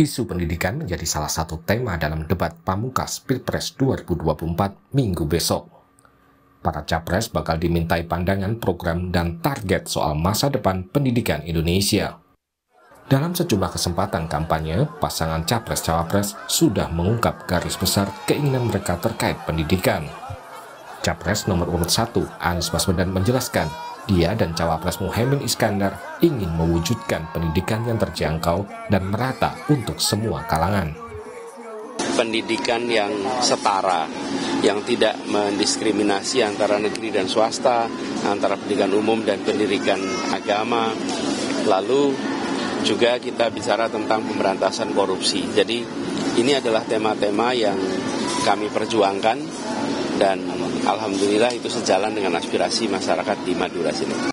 Isu pendidikan menjadi salah satu tema dalam debat Pamungkas Pilpres 2024 minggu besok. Para capres bakal dimintai pandangan program dan target soal masa depan pendidikan Indonesia. Dalam sejumlah kesempatan kampanye, pasangan capres-cawapres sudah mengungkap garis besar keinginan mereka terkait pendidikan. Capres nomor urut 1, Anies Baswedan menjelaskan ia dan cawapres Muhammad Iskandar ingin mewujudkan pendidikan yang terjangkau dan merata untuk semua kalangan. Pendidikan yang setara, yang tidak mendiskriminasi antara negeri dan swasta, antara pendidikan umum dan pendidikan agama. Lalu juga kita bicara tentang pemberantasan korupsi. Jadi ini adalah tema-tema yang kami perjuangkan dan alhamdulillah itu sejalan dengan aspirasi masyarakat di Madura sini.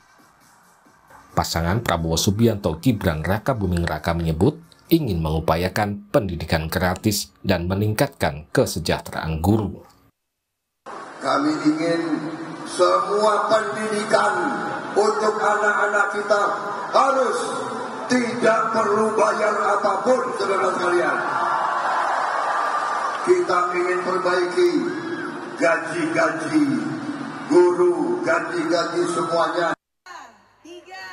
Pasangan Prabowo Subianto Gibran Raka Buming Raka menyebut ingin mengupayakan pendidikan gratis dan meningkatkan kesejahteraan guru. Kami ingin semua pendidikan untuk anak-anak kita harus tidak perlu bayar apapun saudara sekalian. Kita ingin perbaiki gaji-gaji guru, gaji-gaji semuanya.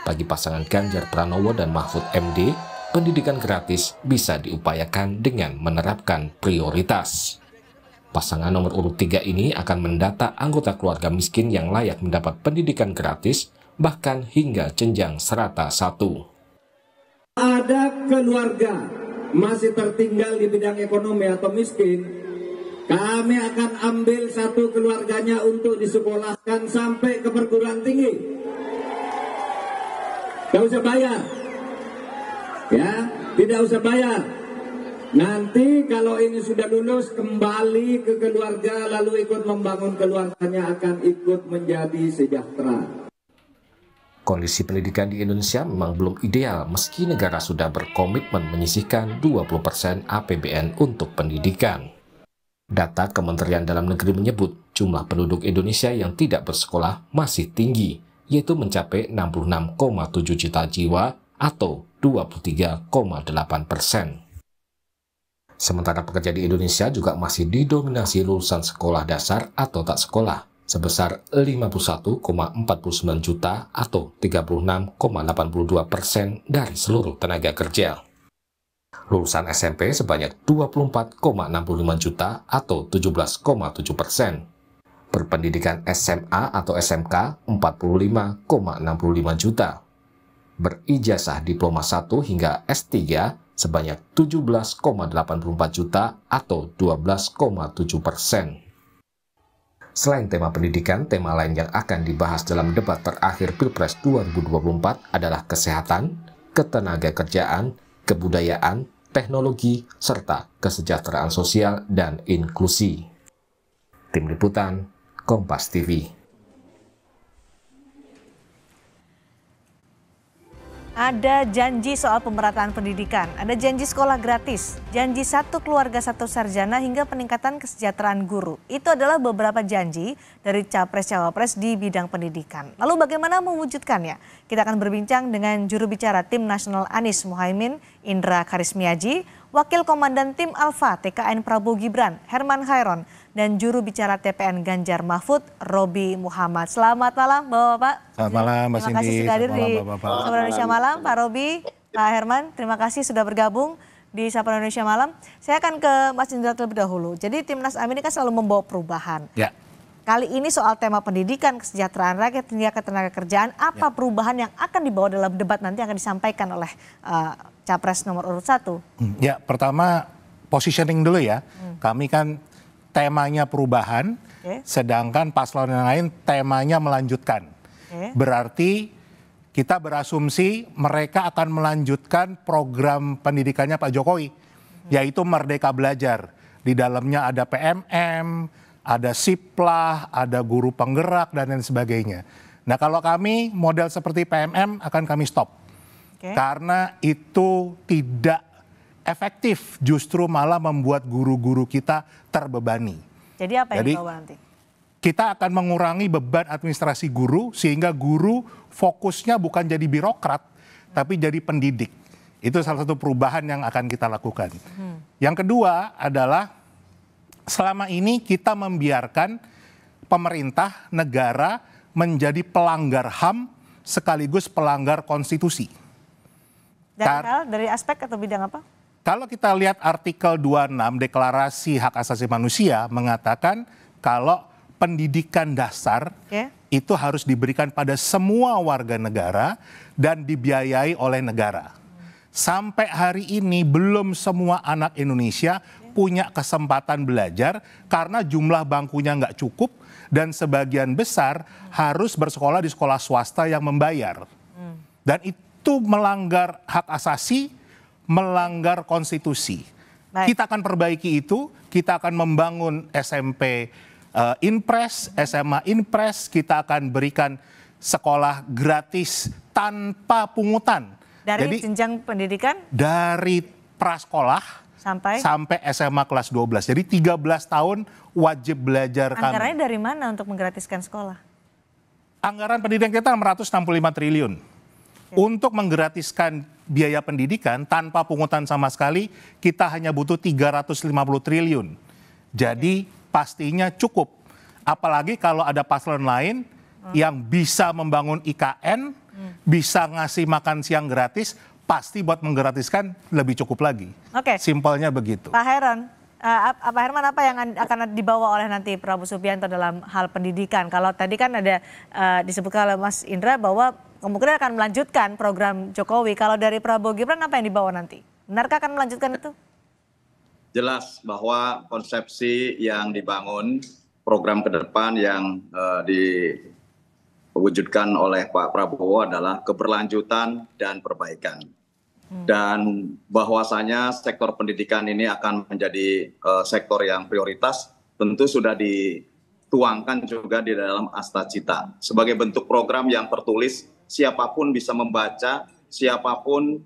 Bagi pasangan Ganjar Pranowo dan Mahfud MD, pendidikan gratis bisa diupayakan dengan menerapkan prioritas. Pasangan nomor urut tiga ini akan mendata anggota keluarga miskin yang layak mendapat pendidikan gratis, bahkan hingga jenjang serata satu. Ada keluarga masih tertinggal di bidang ekonomi atau miskin, kami akan ambil satu keluarganya untuk disekolahkan sampai ke perguruan tinggi. Tidak usah bayar. Ya, tidak usah bayar. Nanti kalau ini sudah lulus kembali ke keluarga lalu ikut membangun keluarganya akan ikut menjadi sejahtera. Kondisi pendidikan di Indonesia memang belum ideal meski negara sudah berkomitmen menyisihkan 20% APBN untuk pendidikan. Data Kementerian Dalam Negeri menyebut jumlah penduduk Indonesia yang tidak bersekolah masih tinggi, yaitu mencapai 66,7 juta jiwa atau 23,8 persen. Sementara pekerja di Indonesia juga masih didominasi lulusan sekolah dasar atau tak sekolah, sebesar 51,49 juta atau 36,82 persen dari seluruh tenaga kerja lulusan SMP sebanyak 24,65 juta atau 17,7 persen, berpendidikan SMA atau SMK 45,65 juta, berijazah diploma 1 hingga S3 sebanyak 17,84 juta atau 12,7 persen. Selain tema pendidikan, tema lain yang akan dibahas dalam debat terakhir Pilpres 2024 adalah kesehatan, ketenaga kerjaan, kebudayaan, teknologi, serta kesejahteraan sosial dan inklusi. Tim Liputan, Kompas TV ada janji soal pemerataan pendidikan, ada janji sekolah gratis, janji satu keluarga satu sarjana hingga peningkatan kesejahteraan guru. Itu adalah beberapa janji dari capres-cawapres di bidang pendidikan. Lalu bagaimana mewujudkannya? Kita akan berbincang dengan juru bicara tim nasional Anies Muhaimin, Indra Karismiaji, Wakil Komandan Tim Alfa TKN Prabowo Gibran, Herman Khairon, dan juru bicara TPN Ganjar Mahfud, Robi Muhammad. Selamat malam Bapak-Bapak. Selamat malam Mas Terima kasih sudah hadir di Sapa Indonesia Malam, Pak Robi, Pak Herman. Terima kasih sudah bergabung di Sapa Indonesia Malam. Saya akan ke Mas Indra terlebih dahulu. Jadi Timnas Amin kan selalu membawa perubahan. Ya. Kali ini soal tema pendidikan, kesejahteraan rakyat, hingga ketenaga kerjaan, apa ya. perubahan yang akan dibawa dalam debat nanti akan disampaikan oleh uh, capres nomor urut satu? Hmm, ya, pertama positioning dulu ya. Hmm. Kami kan temanya perubahan, okay. sedangkan paslon yang lain temanya melanjutkan. Okay. Berarti kita berasumsi mereka akan melanjutkan program pendidikannya Pak Jokowi, hmm. yaitu Merdeka Belajar. Di dalamnya ada PMM, ada SIPLAH, ada guru penggerak, dan lain sebagainya. Nah kalau kami model seperti PMM akan kami stop. Okay. Karena itu tidak efektif, justru malah membuat guru-guru kita terbebani. Jadi apa yang dibawa nanti? Kita akan mengurangi beban administrasi guru sehingga guru fokusnya bukan jadi birokrat hmm. tapi jadi pendidik. Itu salah satu perubahan yang akan kita lakukan. Hmm. Yang kedua adalah selama ini kita membiarkan pemerintah negara menjadi pelanggar HAM sekaligus pelanggar konstitusi. Dari, Kar dari aspek atau bidang apa? kalau kita lihat artikel 26 Deklarasi Hak Asasi Manusia mengatakan kalau pendidikan dasar yeah. itu harus diberikan pada semua warga negara dan dibiayai oleh negara. Sampai hari ini belum semua anak Indonesia punya kesempatan belajar karena jumlah bangkunya nggak cukup dan sebagian besar harus bersekolah di sekolah swasta yang membayar. Hmm. Dan itu melanggar hak asasi melanggar konstitusi. Baik. Kita akan perbaiki itu, kita akan membangun SMP uh, eh, Inpres, SMA Inpres, kita akan berikan sekolah gratis tanpa pungutan. Dari Jadi, jenjang pendidikan? Dari prasekolah sampai sampai SMA kelas 12. Jadi 13 tahun wajib belajar Anggarannya kami. dari mana untuk menggratiskan sekolah? Anggaran pendidikan kita 665 triliun. Untuk menggratiskan biaya pendidikan tanpa pungutan sama sekali, kita hanya butuh 350 triliun. Jadi pastinya cukup. Apalagi kalau ada paslon lain hmm. yang bisa membangun IKN, hmm. bisa ngasih makan siang gratis, pasti buat menggratiskan lebih cukup lagi. Oke. Okay. Simpelnya begitu. Pak Heron, uh, eh, Pak Herman apa yang akan dibawa oleh nanti Prabowo Subianto dalam hal pendidikan? Kalau tadi kan ada uh, disebutkan oleh Mas Indra bahwa kemungkinan akan melanjutkan program Jokowi. Kalau dari Prabowo Gibran apa yang dibawa nanti? Benarkah akan melanjutkan itu? Jelas bahwa konsepsi yang dibangun program ke depan yang uh, diwujudkan oleh Pak Prabowo adalah keberlanjutan dan perbaikan. Hmm. Dan bahwasanya sektor pendidikan ini akan menjadi uh, sektor yang prioritas tentu sudah dituangkan juga di dalam Asta Cita sebagai bentuk program yang tertulis siapapun bisa membaca, siapapun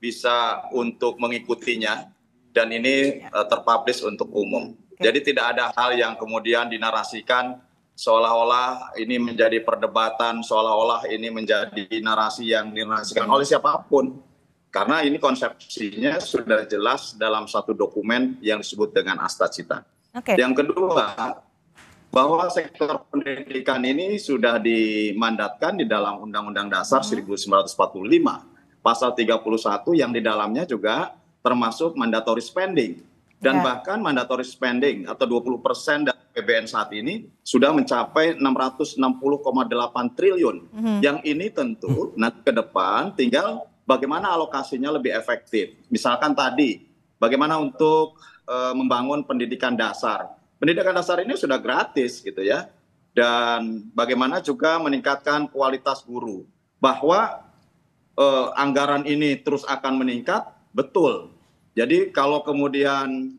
bisa untuk mengikutinya dan ini uh, terpublish untuk umum. Jadi tidak ada hal yang kemudian dinarasikan seolah-olah ini menjadi perdebatan, seolah-olah ini menjadi narasi yang dinarasikan oleh siapapun. Karena ini konsepsinya sudah jelas dalam satu dokumen yang disebut dengan Astacita. Okay. Yang kedua, bahwa sektor pendidikan ini sudah dimandatkan di dalam Undang-Undang Dasar 1945 hmm. pasal 31 yang di dalamnya juga termasuk mandatory spending dan yeah. bahkan mandatory spending atau 20% dari PBN saat ini sudah mencapai 660,8 triliun. Mm -hmm. Yang ini tentu nanti ke depan tinggal bagaimana alokasinya lebih efektif. Misalkan tadi bagaimana untuk uh, membangun pendidikan dasar pendidikan dasar ini sudah gratis gitu ya. Dan bagaimana juga meningkatkan kualitas guru bahwa eh, anggaran ini terus akan meningkat betul. Jadi kalau kemudian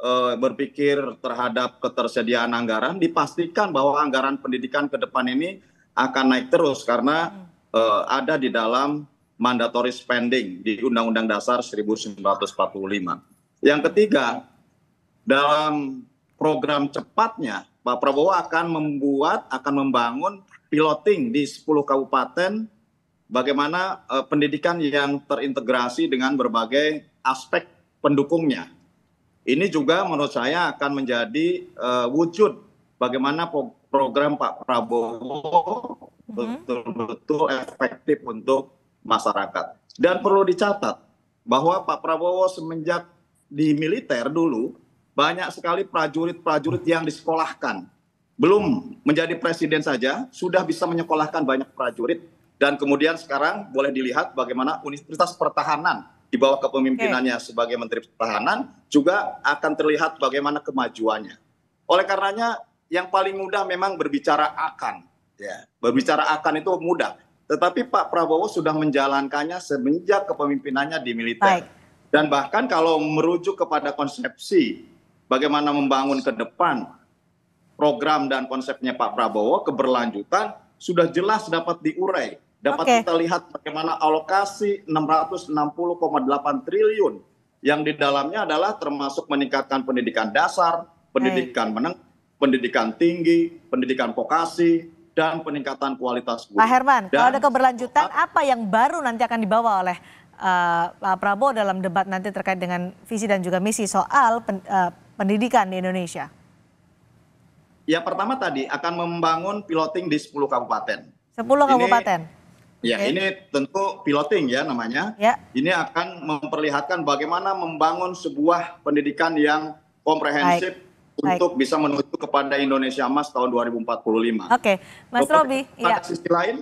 eh, berpikir terhadap ketersediaan anggaran dipastikan bahwa anggaran pendidikan ke depan ini akan naik terus karena eh, ada di dalam mandatory spending di Undang-Undang Dasar 1945. Yang ketiga, dalam program cepatnya Pak Prabowo akan membuat akan membangun piloting di 10 kabupaten bagaimana uh, pendidikan yang terintegrasi dengan berbagai aspek pendukungnya. Ini juga menurut saya akan menjadi uh, wujud bagaimana program Pak Prabowo mhm. betul-betul efektif untuk masyarakat. Dan perlu dicatat bahwa Pak Prabowo semenjak di militer dulu banyak sekali prajurit-prajurit yang disekolahkan. Belum menjadi presiden saja, sudah bisa menyekolahkan banyak prajurit. Dan kemudian sekarang boleh dilihat bagaimana Universitas Pertahanan di bawah kepemimpinannya okay. sebagai Menteri Pertahanan juga akan terlihat bagaimana kemajuannya. Oleh karenanya yang paling mudah memang berbicara akan. Ya, berbicara akan itu mudah. Tetapi Pak Prabowo sudah menjalankannya semenjak kepemimpinannya di militer. Baik. Dan bahkan kalau merujuk kepada konsepsi bagaimana membangun ke depan program dan konsepnya Pak Prabowo keberlanjutan sudah jelas dapat diurai. Dapat okay. kita lihat bagaimana alokasi 660,8 triliun yang di dalamnya adalah termasuk meningkatkan pendidikan dasar, pendidikan hey. menengah, pendidikan tinggi, pendidikan vokasi dan peningkatan kualitas guru. Pak Herman, dan, kalau ada keberlanjutan apa yang baru nanti akan dibawa oleh uh, Pak Prabowo dalam debat nanti terkait dengan visi dan juga misi soal pen, uh, pendidikan di Indonesia? Ya pertama tadi akan membangun piloting di 10 kabupaten. 10 kabupaten. Ini, ya, okay. ini tentu piloting ya namanya. Yeah. Ini akan memperlihatkan bagaimana membangun sebuah pendidikan yang komprehensif Baik. untuk Baik. bisa menuju kepada Indonesia Emas tahun 2045. Oke, okay. Mas Robi. Iya. Pada yeah. sisi lain,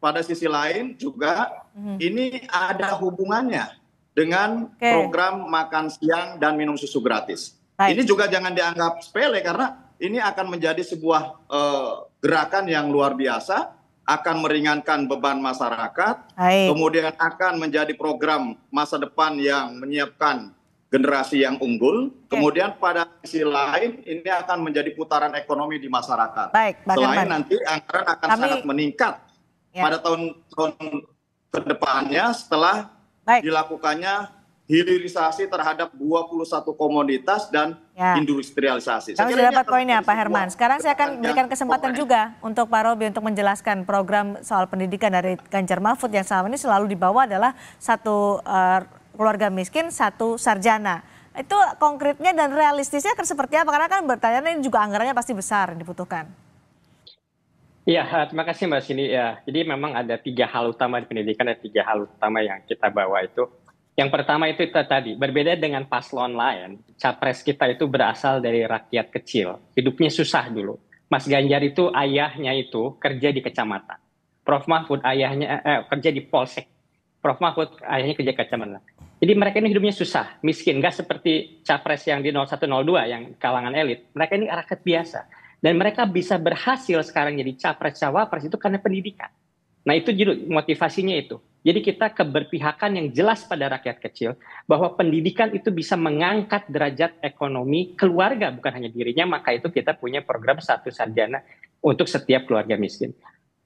pada sisi lain juga mm-hmm. ini ada hubungannya dengan okay. program makan siang dan minum susu gratis. Baik. Ini juga jangan dianggap sepele karena ini akan menjadi sebuah uh, gerakan yang luar biasa, akan meringankan beban masyarakat, Baik. kemudian akan menjadi program masa depan yang menyiapkan generasi yang unggul. Okay. Kemudian pada sisi lain ini akan menjadi putaran ekonomi di masyarakat. Baik, Selain nanti anggaran akan Kami... sangat meningkat ya. pada tahun-tahun kedepannya setelah Baik. dilakukannya hilirisasi terhadap 21 komoditas dan ya. industrialisasi. Saya sudah dapat poinnya Pak Herman. Sekarang saya akan berikan kesempatan komen. juga untuk Pak Robi untuk menjelaskan program soal pendidikan dari Ganjar Mahfud yang selama ini selalu dibawa adalah satu uh, keluarga miskin, satu sarjana. Itu konkretnya dan realistisnya seperti apa? Karena kan bertanya ini juga anggarannya pasti besar yang dibutuhkan. Iya, eh, terima kasih Mbak Sini. Ya, jadi memang ada tiga hal utama di pendidikan ada tiga hal utama yang kita bawa itu yang pertama itu tadi, berbeda dengan paslon lain, capres kita itu berasal dari rakyat kecil. Hidupnya susah dulu. Mas Ganjar itu ayahnya itu kerja di kecamatan. Prof Mahfud ayahnya eh, eh kerja di polsek. Prof Mahfud ayahnya kerja di kecamatan. Jadi mereka ini hidupnya susah, miskin. Nggak seperti capres yang di 0102 yang kalangan elit. Mereka ini rakyat biasa. Dan mereka bisa berhasil sekarang jadi capres-cawapres itu karena pendidikan. Nah itu motivasinya itu jadi kita keberpihakan yang jelas pada rakyat kecil bahwa pendidikan itu bisa mengangkat derajat ekonomi keluarga bukan hanya dirinya maka itu kita punya program satu sarjana untuk setiap keluarga miskin.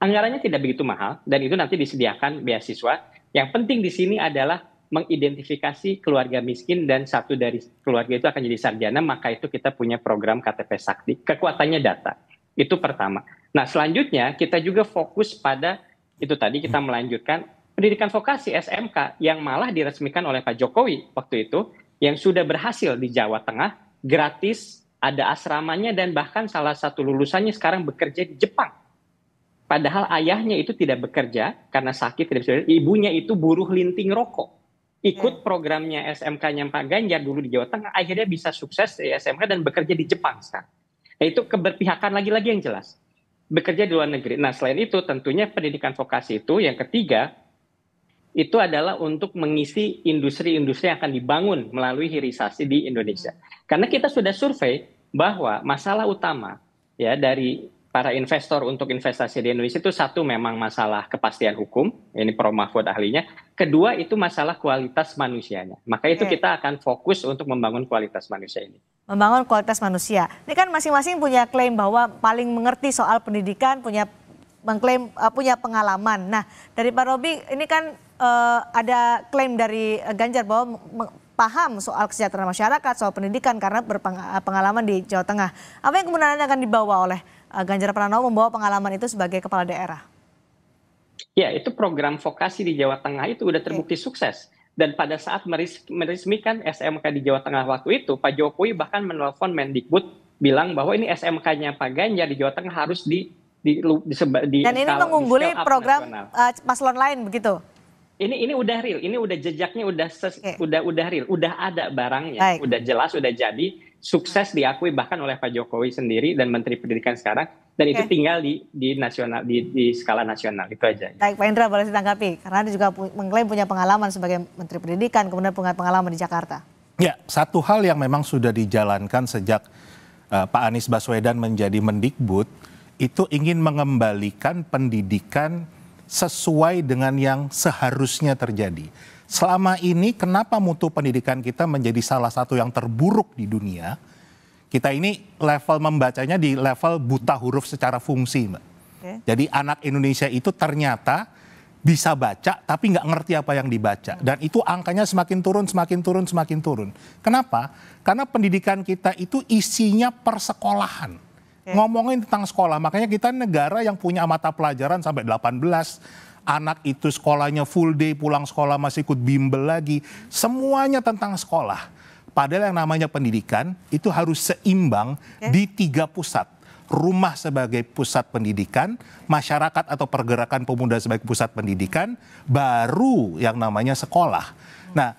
Anggarannya tidak begitu mahal dan itu nanti disediakan beasiswa. Yang penting di sini adalah mengidentifikasi keluarga miskin dan satu dari keluarga itu akan jadi sarjana maka itu kita punya program KTP Sakti. Kekuatannya data. Itu pertama. Nah, selanjutnya kita juga fokus pada itu tadi kita melanjutkan pendidikan vokasi SMK yang malah diresmikan oleh Pak Jokowi waktu itu yang sudah berhasil di Jawa Tengah gratis ada asramanya dan bahkan salah satu lulusannya sekarang bekerja di Jepang. Padahal ayahnya itu tidak bekerja karena sakit tidak bisa. Ibunya itu buruh linting rokok. Ikut hmm. programnya SMK-nya Pak Ganjar dulu di Jawa Tengah, akhirnya bisa sukses di SMK dan bekerja di Jepang sekarang. Nah, itu keberpihakan lagi-lagi yang jelas. Bekerja di luar negeri. Nah, selain itu tentunya pendidikan vokasi itu yang ketiga itu adalah untuk mengisi industri-industri yang akan dibangun melalui hirisasi di Indonesia. Karena kita sudah survei bahwa masalah utama ya dari para investor untuk investasi di Indonesia itu satu memang masalah kepastian hukum, ini Prof Mahfud ahlinya. Kedua itu masalah kualitas manusianya. Maka itu kita akan fokus untuk membangun kualitas manusia ini. Membangun kualitas manusia. Ini kan masing-masing punya klaim bahwa paling mengerti soal pendidikan, punya mengklaim uh, punya pengalaman. Nah, dari Pak Robi ini kan uh, ada klaim dari eh, Ganjar bahwa paham soal kesejahteraan masyarakat, soal pendidikan karena berpengalaman eh, di Jawa Tengah. Apa yang kemudian akan dibawa oleh Ganjar Pranowo membawa pengalaman itu sebagai kepala daerah? Ya, itu program vokasi di Jawa Tengah itu sudah terbukti okay. sukses. Dan pada saat meresmikan SMK di Jawa Tengah waktu itu, Pak Jokowi bahkan menelpon Mendikbud bilang bahwa ini SMK-nya Pak Ganjar di Jawa Tengah harus di di, di, di, di Dan ini mengungguli program uh, paslon lain begitu? ini ini udah real, ini udah jejaknya udah ses, okay. udah udah real, udah ada barangnya, Baik. udah jelas, udah jadi, sukses diakui bahkan oleh Pak Jokowi sendiri dan Menteri Pendidikan sekarang dan okay. itu tinggal di di nasional di di skala nasional itu aja. Baik Pak Indra boleh ditanggapi karena dia juga mengklaim punya pengalaman sebagai Menteri Pendidikan kemudian punya pengalaman di Jakarta. Ya, satu hal yang memang sudah dijalankan sejak uh, Pak Anies Baswedan menjadi Mendikbud itu ingin mengembalikan pendidikan sesuai dengan yang seharusnya terjadi. Selama ini kenapa mutu pendidikan kita menjadi salah satu yang terburuk di dunia? Kita ini level membacanya di level buta huruf secara fungsi, Mbak. Okay. Jadi anak Indonesia itu ternyata bisa baca tapi nggak ngerti apa yang dibaca hmm. dan itu angkanya semakin turun semakin turun semakin turun. Kenapa? Karena pendidikan kita itu isinya persekolahan okay. ngomongin tentang sekolah. Makanya kita negara yang punya mata pelajaran sampai 18 anak itu sekolahnya full day, pulang sekolah masih ikut bimbel lagi. Semuanya tentang sekolah. Padahal yang namanya pendidikan itu harus seimbang okay. di tiga pusat. Rumah sebagai pusat pendidikan, masyarakat atau pergerakan pemuda sebagai pusat pendidikan, baru yang namanya sekolah. Nah,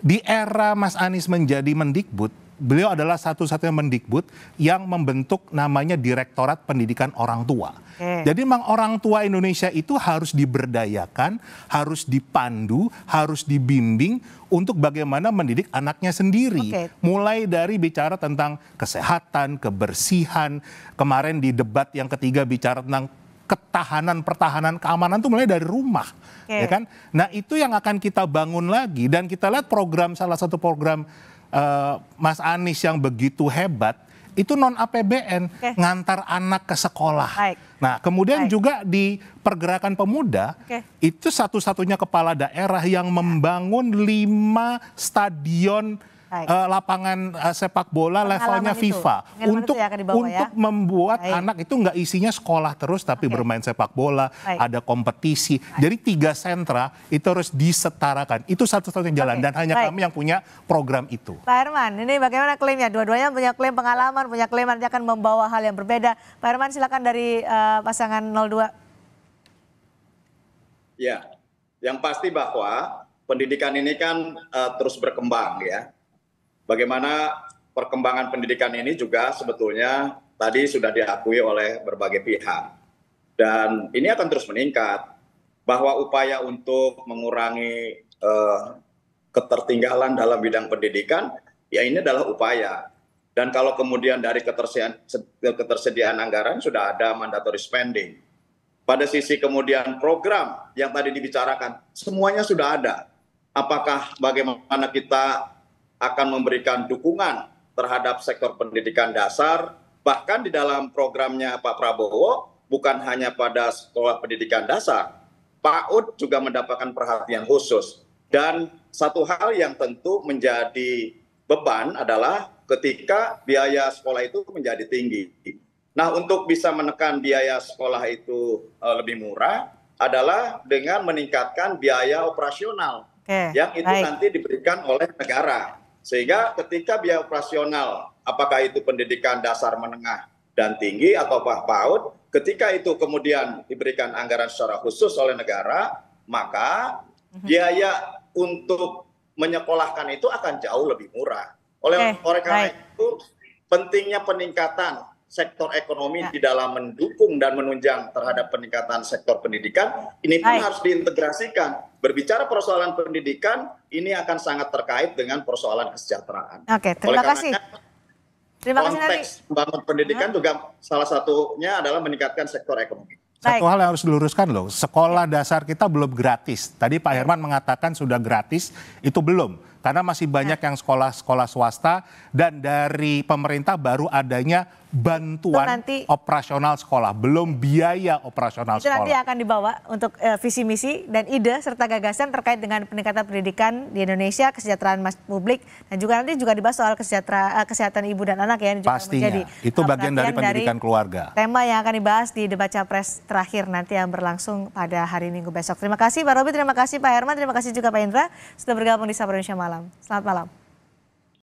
di era Mas Anies menjadi mendikbud, beliau adalah satu-satunya mendikbud yang membentuk namanya Direktorat Pendidikan Orang Tua. Hmm. Jadi memang orang tua Indonesia itu harus diberdayakan, harus dipandu, harus dibimbing untuk bagaimana mendidik anaknya sendiri. Okay. Mulai dari bicara tentang kesehatan, kebersihan, kemarin di debat yang ketiga bicara tentang ketahanan pertahanan keamanan itu mulai dari rumah okay. ya kan nah itu yang akan kita bangun lagi dan kita lihat program salah satu program uh, Mas Anies yang begitu hebat itu non APBN okay. ngantar anak ke sekolah. Baik. Nah, kemudian Baik. juga di pergerakan pemuda okay. itu satu-satunya kepala daerah yang membangun lima stadion uh, lapangan uh, sepak bola Pengalaman levelnya FIFA untuk ya, dibawa, untuk ya. membuat Baik. anak itu nggak isinya sekolah terus tapi okay. bermain sepak bola, Baik. ada kompetisi. Baik. Jadi tiga sentra itu harus disetarakan. Itu satu-satunya jalan okay. dan hanya Baik. kami yang punya program itu. Pak Herman, ini bagaimana klaimnya? Dua-duanya punya klaim pengalaman, punya klaim nanti akan membawa hal yang berbeda. Pak Herman silakan dari uh, pasangan 02. Ya, yang pasti bahwa pendidikan ini kan uh, terus berkembang ya bagaimana perkembangan pendidikan ini juga sebetulnya tadi sudah diakui oleh berbagai pihak. Dan ini akan terus meningkat bahwa upaya untuk mengurangi eh, ketertinggalan dalam bidang pendidikan ya ini adalah upaya. Dan kalau kemudian dari ketersediaan, ketersediaan anggaran sudah ada mandatory spending. Pada sisi kemudian program yang tadi dibicarakan, semuanya sudah ada. Apakah bagaimana kita akan memberikan dukungan terhadap sektor pendidikan dasar, bahkan di dalam programnya Pak Prabowo bukan hanya pada sekolah pendidikan dasar, PAUD juga mendapatkan perhatian khusus. Dan satu hal yang tentu menjadi beban adalah ketika biaya sekolah itu menjadi tinggi. Nah, untuk bisa menekan biaya sekolah itu e, lebih murah adalah dengan meningkatkan biaya operasional okay, yang itu baik. nanti diberikan oleh negara. Sehingga ketika biaya operasional, apakah itu pendidikan dasar menengah dan tinggi atau PAUD, ketika itu kemudian diberikan anggaran secara khusus oleh negara, maka mhm. biaya untuk menyekolahkan itu akan jauh lebih murah. Oleh eh, oleh karena itu pentingnya peningkatan sektor ekonomi ya. di dalam mendukung dan menunjang terhadap peningkatan sektor pendidikan ini pun harus diintegrasikan. Berbicara persoalan pendidikan ini akan sangat terkait dengan persoalan kesejahteraan. Oke, terima Oleh kasih. Karena, terima konteks kasih pendidikan ya. juga salah satunya adalah meningkatkan sektor ekonomi. Satu Baik. hal yang harus diluruskan loh, sekolah ya. dasar kita belum gratis. Tadi Pak ya. Herman mengatakan sudah gratis, itu belum karena masih banyak ya. yang sekolah-sekolah swasta dan dari pemerintah baru adanya bantuan nanti, operasional sekolah, belum biaya operasional itu sekolah. Itu nanti akan dibawa untuk uh, visi misi dan ide serta gagasan terkait dengan peningkatan pendidikan di Indonesia, kesejahteraan publik dan juga nanti juga dibahas soal kesejahteraan eh, kesehatan ibu dan anak ya yang Pastinya. menjadi itu eh, bagian dari pendidikan dari keluarga. Tema yang akan dibahas di debat capres terakhir nanti yang berlangsung pada hari Minggu besok. Terima kasih Pak Robi, terima kasih Pak Herman, terima kasih juga Pak Indra sudah bergabung di Sabar Indonesia malam malam. Selamat malam.